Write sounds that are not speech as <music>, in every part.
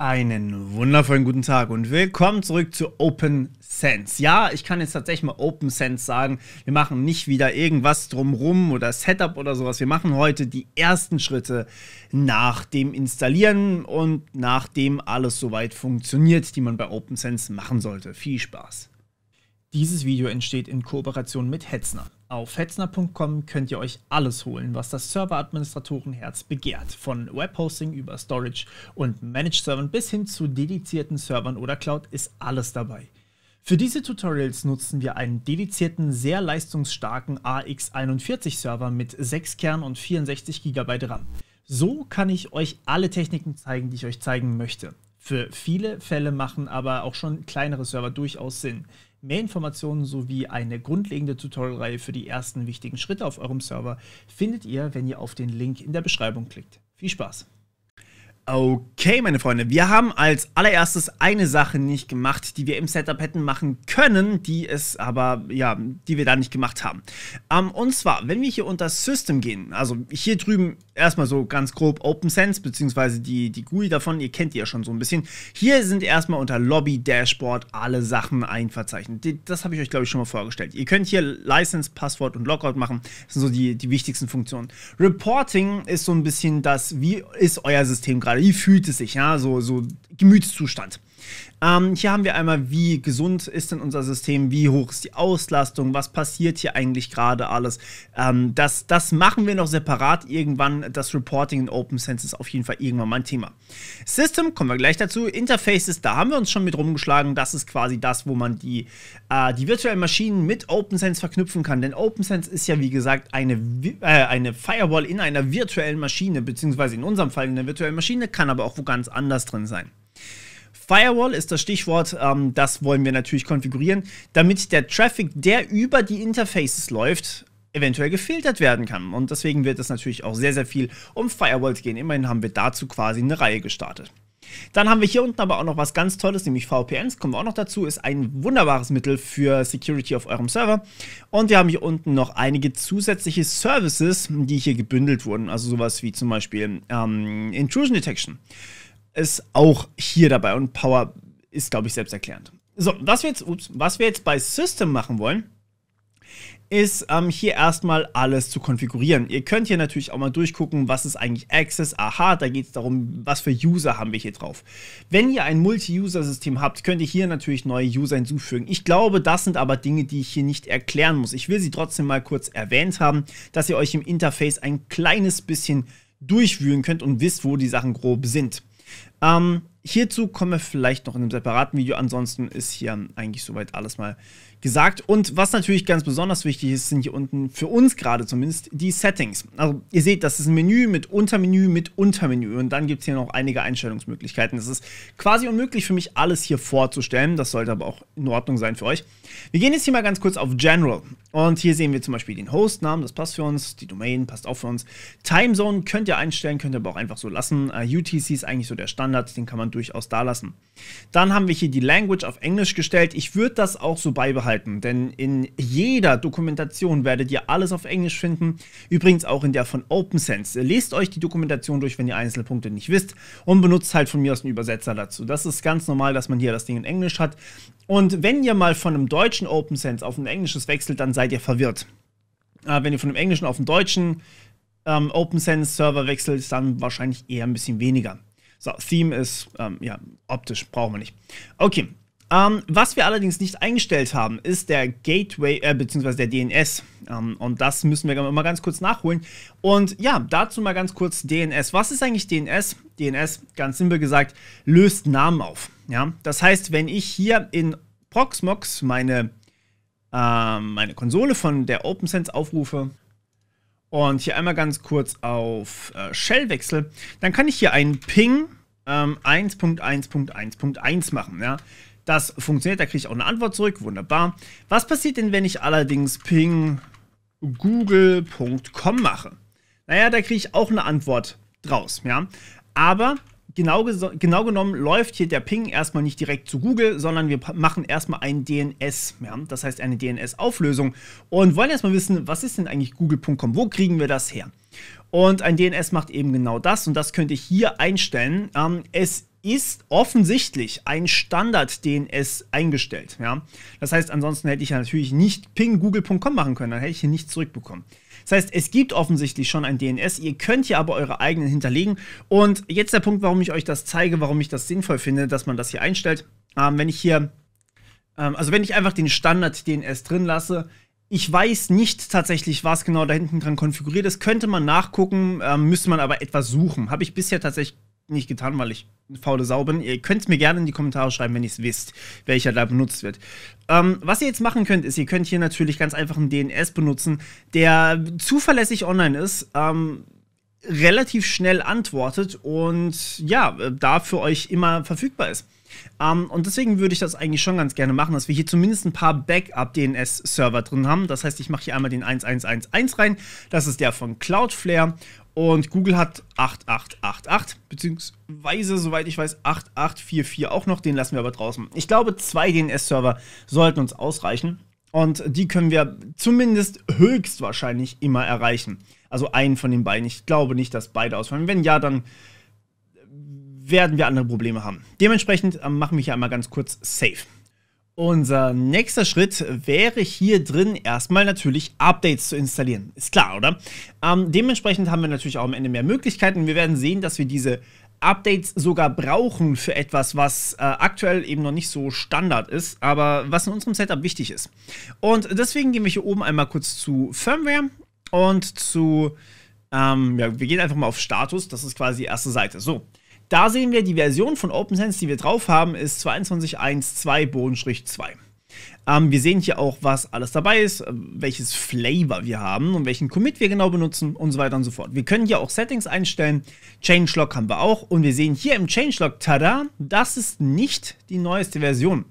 Einen wundervollen guten Tag und willkommen zurück zu Open Sense. Ja, ich kann jetzt tatsächlich mal Open Sense sagen. Wir machen nicht wieder irgendwas drumrum oder Setup oder sowas. Wir machen heute die ersten Schritte nach dem Installieren und nachdem alles soweit funktioniert, die man bei Open Sense machen sollte. Viel Spaß. Dieses Video entsteht in Kooperation mit Hetzner. Auf hetzner.com könnt ihr euch alles holen, was das Serveradministratorenherz begehrt. Von Webhosting über Storage und Managed Servern bis hin zu dedizierten Servern oder Cloud ist alles dabei. Für diese Tutorials nutzen wir einen dedizierten, sehr leistungsstarken AX41-Server mit 6 Kern und 64 GB RAM. So kann ich euch alle Techniken zeigen, die ich euch zeigen möchte. Für viele Fälle machen aber auch schon kleinere Server durchaus Sinn. Mehr Informationen sowie eine grundlegende Tutorial-Reihe für die ersten wichtigen Schritte auf eurem Server findet ihr, wenn ihr auf den Link in der Beschreibung klickt. Viel Spaß! Okay, meine Freunde, wir haben als allererstes eine Sache nicht gemacht, die wir im Setup hätten machen können, die es aber, ja, die wir da nicht gemacht haben. Ähm, und zwar, wenn wir hier unter System gehen, also hier drüben erstmal so ganz grob Open Sense, beziehungsweise die, die GUI davon, ihr kennt die ja schon so ein bisschen. Hier sind erstmal unter Lobby Dashboard alle Sachen einverzeichnet. Das habe ich euch, glaube ich, schon mal vorgestellt. Ihr könnt hier License, Passwort und Logout machen. Das sind so die, die wichtigsten Funktionen. Reporting ist so ein bisschen das, wie ist euer System gerade? Wie fühlt es sich? Ja, so, so Gemütszustand. Ähm, hier haben wir einmal, wie gesund ist denn unser System, wie hoch ist die Auslastung, was passiert hier eigentlich gerade alles. Ähm, das, das machen wir noch separat irgendwann. Das Reporting in Open Sense ist auf jeden Fall irgendwann mal ein Thema. System, kommen wir gleich dazu. Interfaces, da haben wir uns schon mit rumgeschlagen. Das ist quasi das, wo man die, äh, die virtuellen Maschinen mit Open Sense verknüpfen kann. Denn Open Sense ist ja, wie gesagt, eine, äh, eine Firewall in einer virtuellen Maschine, beziehungsweise in unserem Fall in einer virtuellen Maschine, kann aber auch wo ganz anders drin sein. Firewall ist das Stichwort, ähm, das wollen wir natürlich konfigurieren, damit der Traffic, der über die Interfaces läuft, eventuell gefiltert werden kann. Und deswegen wird es natürlich auch sehr, sehr viel um Firewalls gehen. Immerhin haben wir dazu quasi eine Reihe gestartet. Dann haben wir hier unten aber auch noch was ganz Tolles, nämlich VPNs, kommen wir auch noch dazu, ist ein wunderbares Mittel für Security auf eurem Server. Und wir haben hier unten noch einige zusätzliche Services, die hier gebündelt wurden, also sowas wie zum Beispiel ähm, Intrusion Detection ist auch hier dabei und Power ist, glaube ich, selbsterklärend. So, was wir jetzt, ups, was wir jetzt bei System machen wollen, ist ähm, hier erstmal alles zu konfigurieren. Ihr könnt hier natürlich auch mal durchgucken, was ist eigentlich Access. Aha, da geht es darum, was für User haben wir hier drauf. Wenn ihr ein Multi-User-System habt, könnt ihr hier natürlich neue User hinzufügen. Ich glaube, das sind aber Dinge, die ich hier nicht erklären muss. Ich will sie trotzdem mal kurz erwähnt haben, dass ihr euch im Interface ein kleines bisschen durchwühlen könnt und wisst, wo die Sachen grob sind. Ähm, hierzu kommen wir vielleicht noch in einem separaten Video. Ansonsten ist hier eigentlich soweit alles mal gesagt. Und was natürlich ganz besonders wichtig ist, sind hier unten für uns gerade zumindest die Settings. Also ihr seht, das ist ein Menü mit Untermenü mit Untermenü und dann gibt es hier noch einige Einstellungsmöglichkeiten. Es ist quasi unmöglich für mich, alles hier vorzustellen. Das sollte aber auch in Ordnung sein für euch. Wir gehen jetzt hier mal ganz kurz auf General und hier sehen wir zum Beispiel den Hostnamen, das passt für uns, die Domain passt auch für uns. Timezone könnt ihr einstellen, könnt ihr aber auch einfach so lassen. Uh, UTC ist eigentlich so der Standard, den kann man durchaus da lassen. Dann haben wir hier die Language auf Englisch gestellt. Ich würde das auch so beibehalten halten, denn in jeder Dokumentation werdet ihr alles auf Englisch finden, übrigens auch in der von OpenSense. Lest euch die Dokumentation durch, wenn ihr einzelne Punkte nicht wisst und benutzt halt von mir aus einen Übersetzer dazu. Das ist ganz normal, dass man hier das Ding in Englisch hat. Und wenn ihr mal von einem deutschen OpenSense auf ein englisches wechselt, dann seid ihr verwirrt. Äh, wenn ihr von einem englischen auf einen deutschen ähm, OpenSense-Server wechselt, dann wahrscheinlich eher ein bisschen weniger. So, Theme ist, ähm, ja, optisch brauchen wir nicht. Okay, ähm, was wir allerdings nicht eingestellt haben, ist der Gateway äh, bzw. der DNS. Ähm, und das müssen wir mal ganz kurz nachholen. Und ja, dazu mal ganz kurz DNS. Was ist eigentlich DNS? DNS, ganz simpel gesagt, löst Namen auf. Ja? Das heißt, wenn ich hier in Proxmox meine, äh, meine Konsole von der OpenSense aufrufe und hier einmal ganz kurz auf äh, Shell wechsle, dann kann ich hier einen Ping ähm, 1.1.1.1 machen. Ja? Das funktioniert, da kriege ich auch eine Antwort zurück, wunderbar. Was passiert denn, wenn ich allerdings ping google.com mache? Naja, da kriege ich auch eine Antwort draus, ja. Aber genau, genau genommen läuft hier der Ping erstmal nicht direkt zu Google, sondern wir machen erstmal ein DNS, ja? das heißt eine DNS-Auflösung und wollen erstmal wissen, was ist denn eigentlich google.com, wo kriegen wir das her? Und ein DNS macht eben genau das und das könnte ich hier einstellen. Ähm, es ist offensichtlich ein Standard DNS eingestellt. Ja? Das heißt, ansonsten hätte ich ja natürlich nicht ping google.com machen können, dann hätte ich hier nichts zurückbekommen. Das heißt, es gibt offensichtlich schon ein DNS, ihr könnt hier aber eure eigenen hinterlegen. Und jetzt der Punkt, warum ich euch das zeige, warum ich das sinnvoll finde, dass man das hier einstellt. Ähm, wenn ich hier, ähm, also wenn ich einfach den Standard DNS drin lasse, ich weiß nicht tatsächlich, was genau da hinten dran konfiguriert ist. Könnte man nachgucken, ähm, müsste man aber etwas suchen. Habe ich bisher tatsächlich nicht getan, weil ich eine faule Sau bin. Ihr könnt es mir gerne in die Kommentare schreiben, wenn ihr es wisst, welcher da benutzt wird. Ähm, was ihr jetzt machen könnt, ist, ihr könnt hier natürlich ganz einfach einen DNS benutzen, der zuverlässig online ist. Ähm, relativ schnell antwortet und ja, äh, da für euch immer verfügbar ist. Um, ähm, und deswegen würde ich das eigentlich schon ganz gerne machen, dass wir hier zumindest ein paar Backup-DNS-Server drin haben. Das heißt, ich mache hier einmal den 1111 rein. Das ist der von Cloudflare. Und Google hat 8888, beziehungsweise, soweit ich weiß, 8844 auch noch. Den lassen wir aber draußen. Ich glaube, zwei DNS-Server sollten uns ausreichen. Und die können wir zumindest höchstwahrscheinlich immer erreichen. Also einen von den beiden. Ich glaube nicht, dass beide ausfallen. Wenn ja, dann werden wir andere Probleme haben. Dementsprechend ähm, machen wir hier einmal ganz kurz Safe. Unser nächster Schritt wäre hier drin erstmal natürlich Updates zu installieren. Ist klar, oder? Ähm, dementsprechend haben wir natürlich auch am Ende mehr Möglichkeiten. Wir werden sehen, dass wir diese Updates sogar brauchen für etwas, was äh, aktuell eben noch nicht so Standard ist, aber was in unserem Setup wichtig ist. Und deswegen gehen wir hier oben einmal kurz zu Firmware und zu, ähm, ja, wir gehen einfach mal auf Status, das ist quasi die erste Seite. So, da sehen wir, die Version von OpenSense, die wir drauf haben, ist 22.1.2-2. Ähm, wir sehen hier auch, was alles dabei ist, äh, welches Flavor wir haben und welchen Commit wir genau benutzen und so weiter und so fort. Wir können hier auch Settings einstellen. Changelog haben wir auch und wir sehen hier im Changelog, tada, das ist nicht die neueste Version,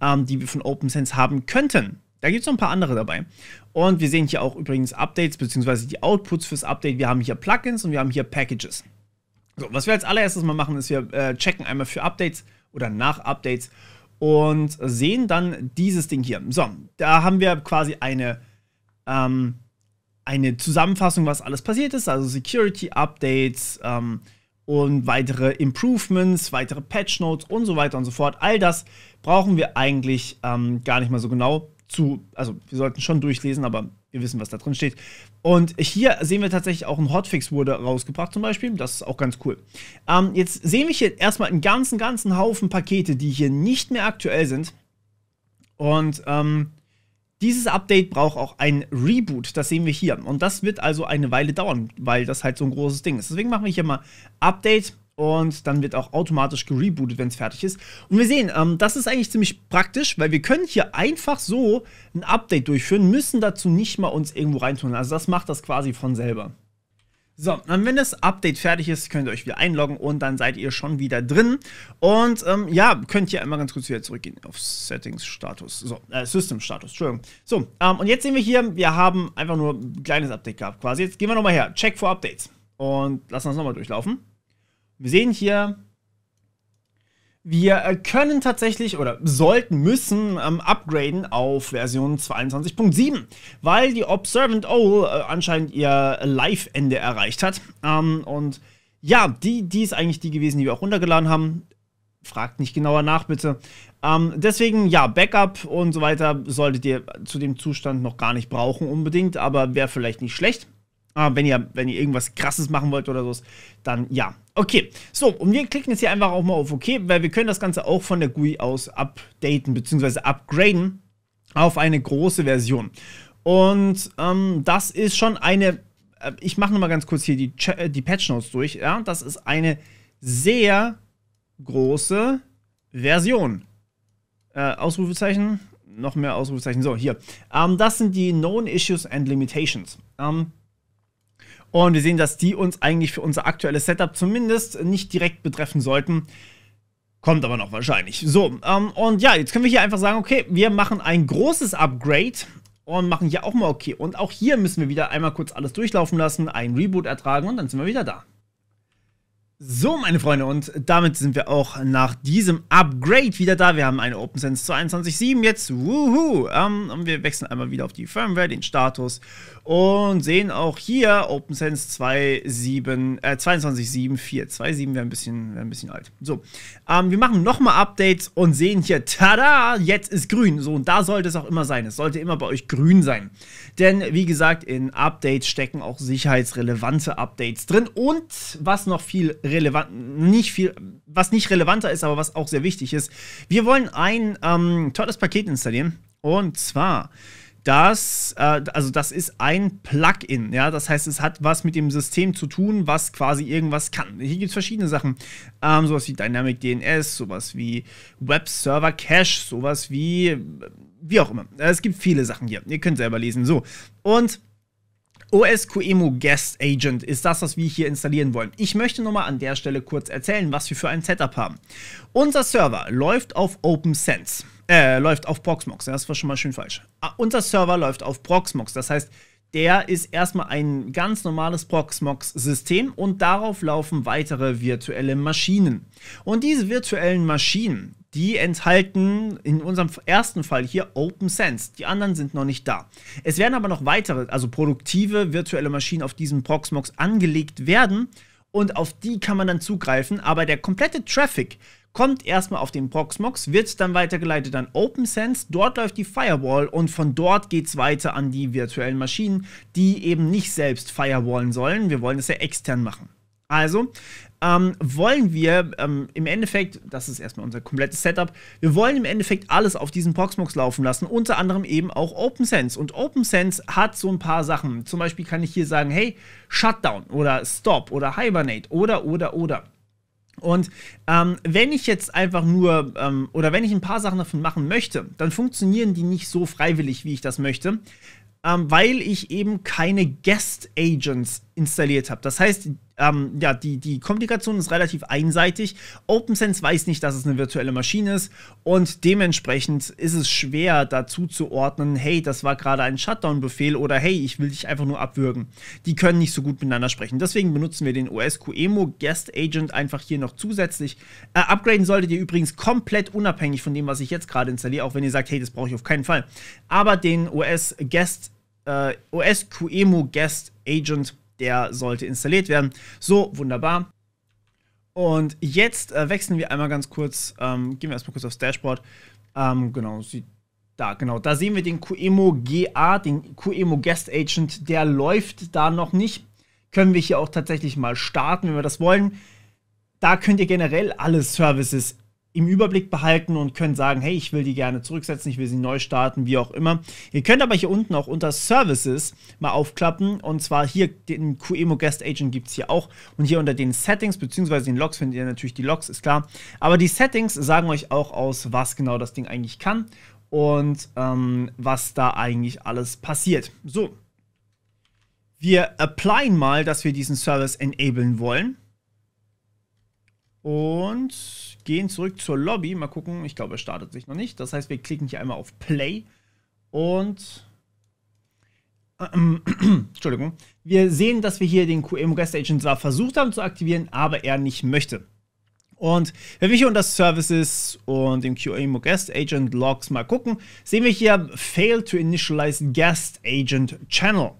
ähm, die wir von OpenSense haben könnten. Da gibt es noch ein paar andere dabei. Und wir sehen hier auch übrigens Updates bzw. die Outputs fürs Update. Wir haben hier Plugins und wir haben hier Packages. So, was wir als allererstes mal machen, ist, wir äh, checken einmal für Updates oder nach Updates und sehen dann dieses Ding hier. So, da haben wir quasi eine, ähm, eine Zusammenfassung, was alles passiert ist, also Security Updates ähm, und weitere Improvements, weitere Patch Notes und so weiter und so fort. All das brauchen wir eigentlich ähm, gar nicht mal so genau zu, also wir sollten schon durchlesen, aber wir wissen, was da drin steht. Und hier sehen wir tatsächlich auch ein Hotfix wurde rausgebracht zum Beispiel. Das ist auch ganz cool. Ähm, jetzt sehen wir hier erstmal einen ganzen, ganzen Haufen Pakete, die hier nicht mehr aktuell sind. Und ähm, dieses Update braucht auch ein Reboot. Das sehen wir hier. Und das wird also eine Weile dauern, weil das halt so ein großes Ding ist. Deswegen machen wir hier mal Update und dann wird auch automatisch gerebootet, wenn es fertig ist. Und wir sehen, ähm, das ist eigentlich ziemlich praktisch, weil wir können hier einfach so ein Update durchführen, müssen dazu nicht mal uns irgendwo reintun. Also das macht das quasi von selber. So, dann wenn das Update fertig ist, könnt ihr euch wieder einloggen und dann seid ihr schon wieder drin. Und ähm, ja, könnt ihr einmal ganz kurz wieder zurückgehen auf Settings Status. So, äh, System Status, Entschuldigung. So, ähm, und jetzt sehen wir hier, wir haben einfach nur ein kleines Update gehabt quasi. Jetzt gehen wir nochmal her, Check for Updates und lassen das nochmal durchlaufen. Wir sehen hier, wir können tatsächlich oder sollten, müssen ähm, upgraden auf Version 22.7, weil die Observant Owl äh, anscheinend ihr Live-Ende erreicht hat. Ähm, und ja, die, die ist eigentlich die gewesen, die wir auch runtergeladen haben. Fragt nicht genauer nach, bitte. Ähm, deswegen, ja, Backup und so weiter solltet ihr zu dem Zustand noch gar nicht brauchen unbedingt, aber wäre vielleicht nicht schlecht. Aber ah, wenn ihr, wenn ihr irgendwas krasses machen wollt oder so, dann ja. Okay, so, und wir klicken jetzt hier einfach auch mal auf OK, weil wir können das Ganze auch von der GUI aus updaten bzw. upgraden auf eine große Version. Und ähm, das ist schon eine, äh, ich mache nochmal ganz kurz hier die, äh, die Patch Notes durch, ja, das ist eine sehr große Version. Äh, Ausrufezeichen, noch mehr Ausrufezeichen. So, hier. Ähm, das sind die Known Issues and Limitations. Ähm, und wir sehen, dass die uns eigentlich für unser aktuelles Setup zumindest nicht direkt betreffen sollten. Kommt aber noch wahrscheinlich. So, ähm, und ja, jetzt können wir hier einfach sagen, okay, wir machen ein großes Upgrade und machen hier auch mal okay. Und auch hier müssen wir wieder einmal kurz alles durchlaufen lassen, einen Reboot ertragen und dann sind wir wieder da. So, meine Freunde, und damit sind wir auch nach diesem Upgrade wieder da. Wir haben eine OpenSense 22.7 jetzt. Wuhu! Ähm, und wir wechseln einmal wieder auf die Firmware, den Status und sehen auch hier OpenSense 27, äh, 2.7 wäre ein, bisschen, wär ein bisschen alt. So, ähm, wir machen nochmal Updates und sehen hier, tada, jetzt ist grün. So, und da sollte es auch immer sein. Es sollte immer bei euch grün sein. Denn, wie gesagt, in Updates stecken auch sicherheitsrelevante Updates drin. Und was noch viel relevant, nicht viel, was nicht relevanter ist, aber was auch sehr wichtig ist, wir wollen ein ähm, tolles Paket installieren. Und zwar das, äh, also das ist ein Plugin, ja. Das heißt, es hat was mit dem System zu tun, was quasi irgendwas kann. Hier gibt es verschiedene Sachen. Ähm, sowas wie Dynamic DNS, sowas wie Web Server Cache, sowas wie wie auch immer. Äh, es gibt viele Sachen hier. Ihr könnt selber lesen. So. Und OSQEMU Guest Agent ist das, was wir hier installieren wollen. Ich möchte nochmal an der Stelle kurz erzählen, was wir für ein Setup haben. Unser Server läuft auf OpenSense äh, läuft auf Proxmox. Das war schon mal schön falsch. Ah, unser Server läuft auf Proxmox. Das heißt, der ist erstmal ein ganz normales Proxmox-System und darauf laufen weitere virtuelle Maschinen. Und diese virtuellen Maschinen, die enthalten in unserem ersten Fall hier OpenSense. Die anderen sind noch nicht da. Es werden aber noch weitere, also produktive virtuelle Maschinen auf diesem Proxmox angelegt werden und auf die kann man dann zugreifen, aber der komplette Traffic kommt erstmal auf den Proxmox, wird dann weitergeleitet an OpenSense, dort läuft die Firewall und von dort geht es weiter an die virtuellen Maschinen, die eben nicht selbst firewallen sollen, wir wollen es ja extern machen. Also ähm, wollen wir ähm, im Endeffekt, das ist erstmal unser komplettes Setup, wir wollen im Endeffekt alles auf diesen Proxmox laufen lassen, unter anderem eben auch OpenSense. Und OpenSense hat so ein paar Sachen. Zum Beispiel kann ich hier sagen, hey, Shutdown oder Stop oder Hibernate oder, oder, oder. Und ähm, wenn ich jetzt einfach nur ähm, oder wenn ich ein paar Sachen davon machen möchte, dann funktionieren die nicht so freiwillig, wie ich das möchte ähm, weil ich eben keine Guest Agents installiert habe. Das heißt, ähm, ja, die, die Komplikation ist relativ einseitig. OpenSense weiß nicht, dass es eine virtuelle Maschine ist und dementsprechend ist es schwer dazu zu ordnen, hey, das war gerade ein Shutdown-Befehl oder hey, ich will dich einfach nur abwürgen. Die können nicht so gut miteinander sprechen. Deswegen benutzen wir den OSQEMO Guest Agent einfach hier noch zusätzlich. Äh, upgraden solltet ihr übrigens komplett unabhängig von dem, was ich jetzt gerade installiere, auch wenn ihr sagt, hey, das brauche ich auf keinen Fall. Aber den OS Guest äh, OS QEMU Guest Agent, der sollte installiert werden. So, wunderbar. Und jetzt äh, wechseln wir einmal ganz kurz, ähm, gehen wir erstmal kurz aufs Dashboard. Ähm, genau, sieht da, genau. Da sehen wir den QEMO GA, den QEMO Guest Agent, der läuft da noch nicht. Können wir hier auch tatsächlich mal starten, wenn wir das wollen. Da könnt ihr generell alle Services im Überblick behalten und könnt sagen, hey, ich will die gerne zurücksetzen, ich will sie neu starten, wie auch immer. Ihr könnt aber hier unten auch unter Services mal aufklappen und zwar hier den QEMO Guest Agent gibt es hier auch und hier unter den Settings bzw. den Logs findet ihr natürlich die Logs, ist klar. Aber die Settings sagen euch auch aus, was genau das Ding eigentlich kann und ähm, was da eigentlich alles passiert. So, wir applyen mal, dass wir diesen Service enablen wollen und gehen zurück zur Lobby. Mal gucken, ich glaube, er startet sich noch nicht. Das heißt, wir klicken hier einmal auf Play und ähm, <clears throat> Entschuldigung, wir sehen, dass wir hier den QEMU Guest Agent zwar versucht haben zu aktivieren, aber er nicht möchte. Und wenn wir hier unter Services und dem QAMO Guest Agent Logs mal gucken, sehen wir hier Fail to Initialize Guest Agent Channel.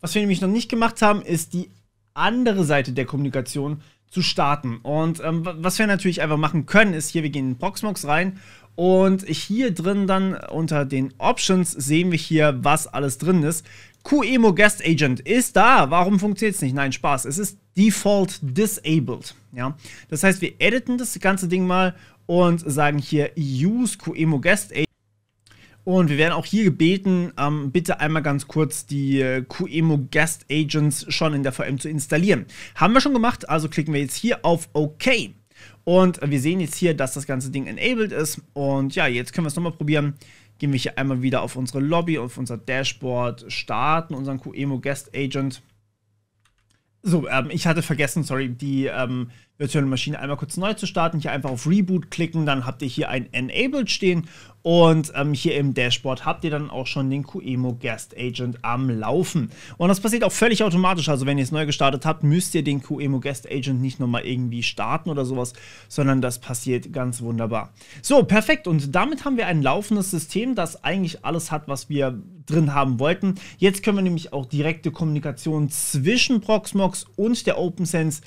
Was wir nämlich noch nicht gemacht haben, ist die andere Seite der Kommunikation zu starten. Und ähm, was wir natürlich einfach machen können, ist hier, wir gehen in Proxmox rein und hier drin dann unter den Options sehen wir hier, was alles drin ist. QEMO Guest Agent ist da. Warum funktioniert es nicht? Nein, Spaß. Es ist Default Disabled. Ja? Das heißt, wir editen das ganze Ding mal und sagen hier Use QEMO Guest Agent. Und wir werden auch hier gebeten, ähm, bitte einmal ganz kurz die äh, QEMU Guest Agents schon in der VM zu installieren. Haben wir schon gemacht, also klicken wir jetzt hier auf OK. Und wir sehen jetzt hier, dass das ganze Ding enabled ist. Und ja, jetzt können wir es nochmal probieren. Gehen wir hier einmal wieder auf unsere Lobby, auf unser Dashboard, starten unseren QEMU Guest Agent. So, ähm, ich hatte vergessen, sorry, die ähm, virtuelle Maschine einmal kurz neu zu starten. Hier einfach auf Reboot klicken, dann habt ihr hier ein Enabled stehen und ähm, hier im Dashboard habt ihr dann auch schon den QEMO Guest Agent am Laufen. Und das passiert auch völlig automatisch. Also wenn ihr es neu gestartet habt, müsst ihr den QEMO Guest Agent nicht nochmal irgendwie starten oder sowas, sondern das passiert ganz wunderbar. So, perfekt. Und damit haben wir ein laufendes System, das eigentlich alles hat, was wir drin haben wollten. Jetzt können wir nämlich auch direkte Kommunikation zwischen Proxmox und der OpenSense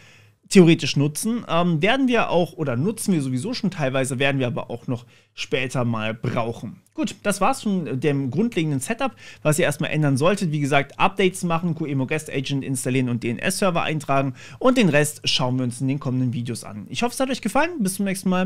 theoretisch nutzen. Ähm, werden wir auch, oder nutzen wir sowieso schon teilweise, werden wir aber auch noch später mal brauchen. Gut, das war's von dem grundlegenden Setup, was ihr erstmal ändern solltet. Wie gesagt, Updates machen, QEMO Guest Agent installieren und DNS-Server eintragen und den Rest schauen wir uns in den kommenden Videos an. Ich hoffe, es hat euch gefallen. Bis zum nächsten Mal.